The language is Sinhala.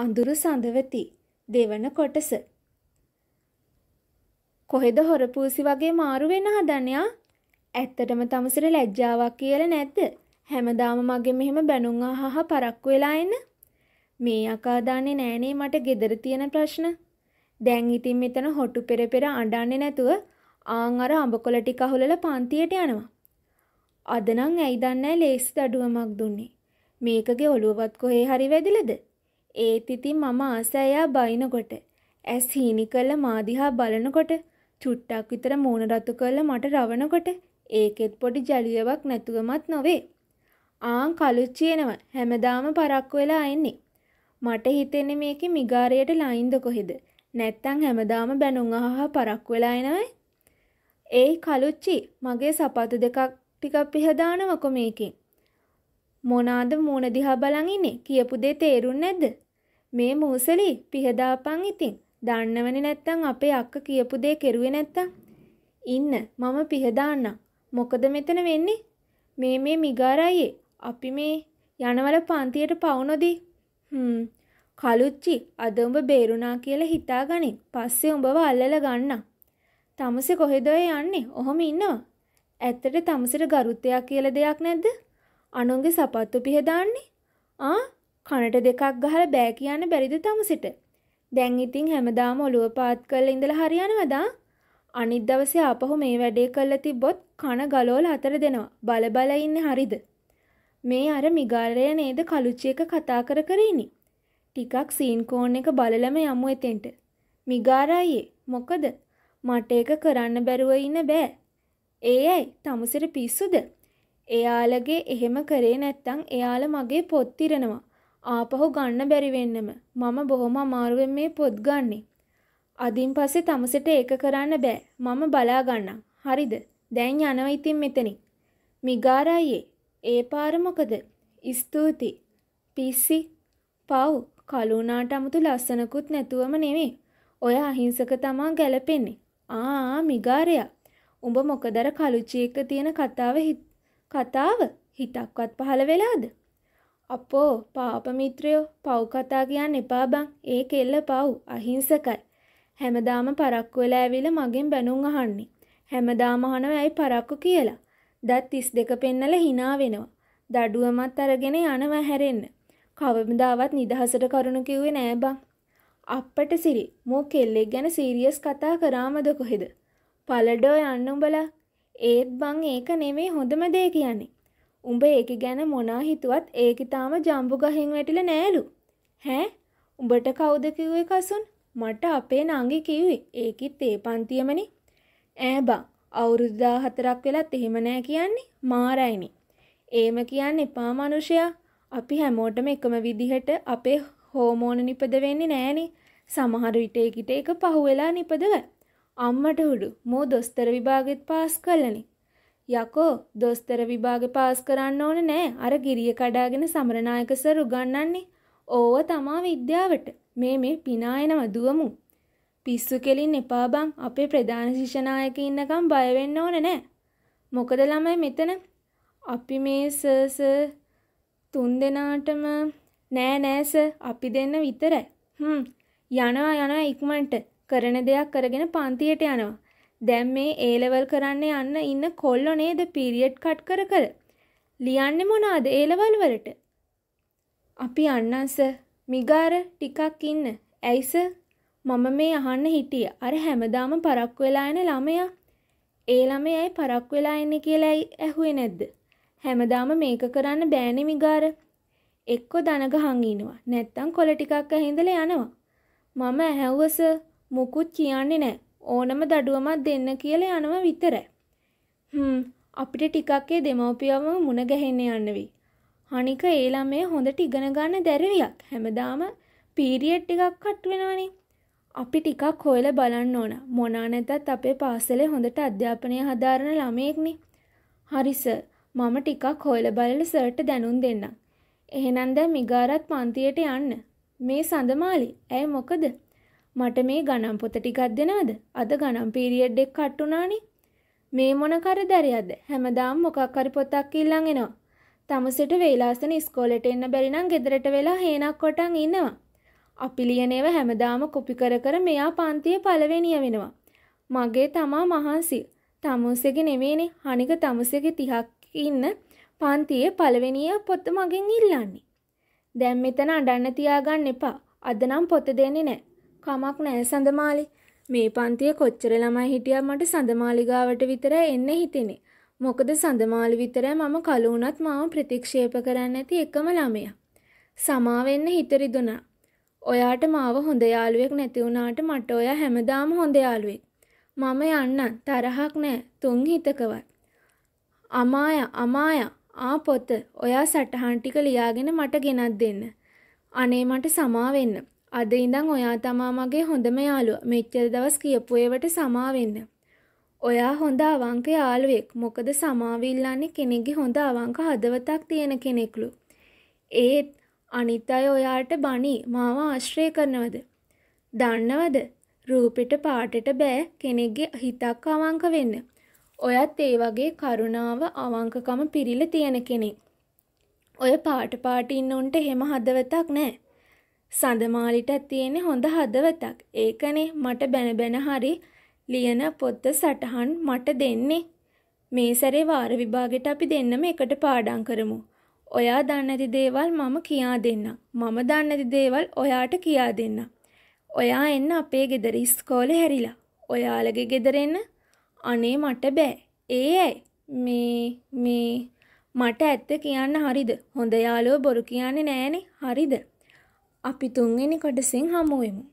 අඳුරු සඳවති දෙවන කොටස කොහෙද හොරපූසි වගේ මාරු වෙන හදනයා ඇත්තටම තමසට ලැජ්ජාවක් කියලා නැද්ද හැමදාම මගේ මෙහෙම බැනුම් අහහ පරක්කු වෙලා එන මේ අකා දන්නේ නෑනේ මට gedara තියෙන ප්‍රශ්න දැන් ඉතින් මෙතන හොටු පෙර පෙර අඬන්නේ නැතුව ආන් අර අඹකොල ටික අහුලලා පන්තියට යනවා අද නම් ඇයි දන්නේ ලේසි දඩුවමක් දුන්නේ මේකගේ ඔළුවවත් කොහේ හරි වැදිලාද ඒත් ඉතින් මම ආසෑයා බයිනකොට ඇස් හීනි කළ මාදිහා බලනකොට චුට්ටක් විතර මූණ රතු කළ මට රවනකොට ඒකෙත් පොඩි ජලියවක් නැතුවමත් නොවේ. ආන් කලුච්චියනව හැමදාම පරක්කු වෙලා එන්නේ. මට හිතෙන්නේ මේකේ මිගාරයට ලයින්ද කොහෙද? නැත්තම් හැමදාම බැනුම් අහහා පරක්කු වෙලා එනවයි. ඒයි කලුච්චි මගේ සපතු දෙකක් ටිකක් පිහදානවකෝ මේකෙන්. මොනාද මූණ දිහා බලන් ඉන්නේ කියපු දේ තේරුන්නේ නැද්ද? මේ මූසලි පිහදාපන් ඉතින්. දන්නවනේ නැත්තම් අපේ අක්ක කියපු දේ කෙරුවේ නැත්තම්. ඉන්න මම පිහදාන්න. මොකද මෙතන වෙන්නේ? මේ මේ මිගාරයේ අපි මේ යනවල පන්තියට පවුනොදී. හ්ම්. කලුච්චි අද උඹ බේරුණා කියලා හිතාගනින්. පස්සේ උඹව අල්ලලා ගන්න. තමුසේ කොහෙද යන්නේ? ඔහොම ඉන්නවා. ඇත්තට තමුසේට ගරුත්වයක් කියලා දෙයක් නැද්ද? අනුන්ගේ සපත්තු පිහදාන්නේ ආ කනට දෙකක් ගහලා බෑ කියන්න බැරිද තමසෙට දැන් ඉතින් හැමදාම ඔළුව පාත් කරලා ඉඳලා හරියනවදා අනිත් දවසේ ආපහු මේ වැඩේ කරලා තිබ්බොත් කන ගලෝල අතර දෙනවා බල බල ඉන්නේ හරිද මේ අර මිගාරය නේද කලුච්චි එක කතා කර කර ඉනි ටිකක් සීන් කෝන් එක බලලම යමු එතෙන්ට මිගාරායේ මොකද මට ඒක කරන්න බැරුව ඉන්න බෑ ඒ ඇයි තමුසෙට පිස්සුද එයාලගේ එහෙම කරේ නැත්තං එයාල මගේ පොත් තිරනවා. ආපහු ගන්න බැරිවෙන්නම. මම බොහොම අමාරුවෙන් මේ පොත් ගන්නේ. අදින් පස්සේ තමසට ඒක කරන්න බෑ. මම බලාගන්නම්. හරිද? දැන් යනවා ඉතින් මෙතනින්. මිගාරායේ ඒ පාර මොකද? ස්තුති. පිස්සි. පව්. කලුණාට 아무තු ලස්සනකුත් නැතුවම නෙමෙයි. ඔය අහිංසක තමා ගැලපෙන්නේ. ආ මිගාරයා. උඹ මොකදර කලුචි එක තියෙන කතාව කතාව හිතක්වත් පහළ වෙලාද? අපෝ පාප මිත්‍රයෝ පව් කතා කියන්න එපා බං. ඒ කෙල්ල පව් අහිංසකයි. හැමදාම පරක්කු වෙලා ඇවිල්ලා මගෙන් බැනුම් අහන්නේ. හැමදාම අහනවා ඇයි පරක්කු කියලා. දත් 32 පෙන්නලා hina වෙනවා. දඩුවමත් අරගෙන යනවා හැරෙන්න. කවදාවත් නිදහසට කරුණු කිව්වේ නෑ බං. අප්පට සිරි මෝ කෙල්ලෙක් ගැන සීරියස් කතා කරාමද කොහෙද? පළඩෝ යන්න උඹලා ඒත් බං ඒක නෙමේ හොඳම දේ කියන්නේ. උඹ ඒක ගැන මොනා හිතුවත් ඒක තාම ජම්බු ගහෙන් වැටිල නෑලු. හෑ උඹට කවුද කිව්වේ කසුන් මට අපේ නංගි කිව්වේ ඒකිත් ඒ පන්තියමනි ඈ බං අවුරුද්දා හතරක් වෙලත් එහෙම නෑ කියන්නේ මාරයිනි. ඒම කියන්න එපා මනුෂයා අපි හැමෝටම එකම විදිහට අපේ හෝමෝන නිපද වෙන්නේ නෑනේ සමහර විට ඒකිට එක පහුවෙලා නිපදවයි. අම්මට හුඩු මූ දොස්තර විභාගෙත් පාස් කලනේ. යකෝ දොස්තර විභාග පාස් කරන්න ඕන නෑ අර ගිරිය කඩාගෙන සමරනායක සර් උගන්වන්නේ. ඕව තමා විද්‍යාවට. මේ මේ පිනායනව දුවමු. පිස්සු කෙලින් එපා බං අපේ ප්‍රධාන ශිෂ්‍යනායක ඉන්නකම් බය වෙන්න ඕන නෑ. මොකද ළමයි මෙතන අපි මේ සර් සර් තුන් දෙනාටම නෑ නෑ සර් අපි දෙන්න විතරයි. හ්ම් යනවා යනවා ඉක්මනට කරන දෙයක් කරගෙන පන්තියට යනවා. දැන් මේ ඒලෙවල් කරන්න යන්න ඉන්න කොල්ලෝ නේද පීරියඩ් කට් කර කර. ලියන්නේ මොනවාද ඒලෙවල් වලට? අපි අන්නම් සර්. මිගාර ටිකක් ඉන්න. ඇයි සර්? මම මේ අහන්න හිටියේ. අර හැමදාම පරක්කු වෙලා එන ළමයා. ඒ ළමයයි පරක්කු වෙලා එන්නේ කියලා ඇහුවේ නැද්ද? හැමදාම මේක කරන්න බෑනේ මිගාර. එක්ක දනගහන් ඉනවා. නැත්තම් කොල ටිකක් ඇහිඳලා යනවා. මම ඇහැව්ව සර්. මොකුත් කියන්නේ නෑ ඕනම දඩුවමත් දෙන්න කියලා යනව විතරයි. හ්ම් අපිට ටිකක්ේ දෙමව්පියවම මුණ ගැහෙන්න යන්න වී. හනික ඒ ළමේ හොඳට ඉගෙන ගන්න දැරවියක් හැමදාම පීරියඩ් ටිකක් කට් වෙනවනේ. අපි ටිකක් හොයලා බලන්න ඕන. මොනා නැතත් අපේ පාසලේ හොඳට අධ්‍යාපනය හදාරන ළමයෙක්නේ. හරි සර්, මම ටිකක් හොයලා බලලා සර්ට දැනුම් දෙන්නම්. එහෙනම් දැන් මිගාරත් පන්තියට යන්න. මේ සඳමාලි. ඇයි මොකද? මට මේ ගණන් පොත ටිකක් දෙනවද? අද ගණන් පීරියඩ් එක කට් වුණානේ. මේ මොන කරදරයක්ද? හැමදාම මොකක් හරි පොතක් ඉල්ලන් එනවා. තමසෙට වේලාසන ඉස්කෝලේට එන්න බැරි නම් ගෙදරට වෙලා හේනක් කොටන් ඉන්නවා. අපි ලියන ඒවා හැමදාම කොපි කර කර මෙයා පන්තියේ පළවෙනිය වෙනවා. මගේ තමා මහන්සි. තමුසෙගේ නෙමෙයිනේ. අනික තමුසෙගේ 30ක් ඉන්න පන්තියේ පළවෙනිය පොත මගෙන් ඉල්ලන්නේ. දැන් මෙතන අඬන්න තියාගන්න එපා. අද නම් පොත දෙන්නේ නැහැ. කමක් නෑ සඳමාලි. මේ පන්තිය කොච්චර ළමයි හිටියා මට සඳමාලි ගාවට විතරයි එන්න හිතෙන්නේ. මොකද සඳමාලි විතරයි මම කලු වුණත් මාව ප්‍රතික්ෂේප කරන්න ඇති එකම ළමයා. සමාවෙන්න හිත රිදුනා. ඔයාට මාව හොඳ යාළුවෙක් නැති වුණාට මට ඔයා හැමදාම හොඳ යාළුවෙක්. මම යන්න තරහක් නෑ තුන් හිතකවත්. අමාය අමාය ආ පොත ඔයා සටහන් ටික ලියාගෙන මට ගෙනත් දෙන්න. අනේ මට සමාවෙන්න. අද ඉඳන් ඔයා තමා මගේ හොඳම යාළුවා. මෙච්චර දවස් කියපු ඒවට සමාවෙන්න. ඔයා හොඳ අවංක යාළුවෙක්. මොකද සමාව ඉල්ලන්නේ කෙනෙක්ගේ හොඳ අවංක හදවතක් තියෙන කෙනෙක්ලු. ඒත් අනිත් අය ඔයාට බනි මාව ආශ්‍රය කරනවද? දන්නවද? රූපෙට පාටට බෑ කෙනෙක්ගේ හිතක් අවංක වෙන්න. ඔයත් ඒ වගේ කරුණාව අවංකකම පිරිල තියෙන කෙනෙක්. ඔය පාට පාට ඉන්න උන්ට එහෙම හදවතක් නැහැ. සඳමාලිටත් තියෙන්නේ හොඳ හදවතක්. ඒකනේ මට බැන බැන හරි ලියන පොත්ත සටහන් මට දෙන්නේ. මේ සැරේ වාර විභාගෙට අපි දෙන්නම එකට පාඩම් කරමු. ඔයා දන්නේ දේවල් මම කියා දෙන්නම්. මම දන්නේ දේවල් ඔයාට කියා දෙන්නම්. ඔයා එන්න අපේ ගෙදර ඉස්කෝලේ හැරිලා. ඔයාලගේ ගෙදර එන්න. අනේ මට බෑ. ඒ ඇයි? මේ මේ මට ඇත්ත කියන්න හරිද? හොඳ යාළුවෝ බොරු කියන්නේ නෑනේ. හරිද? අපි තුන්වෙනි කොටසින් හමුවෙමු.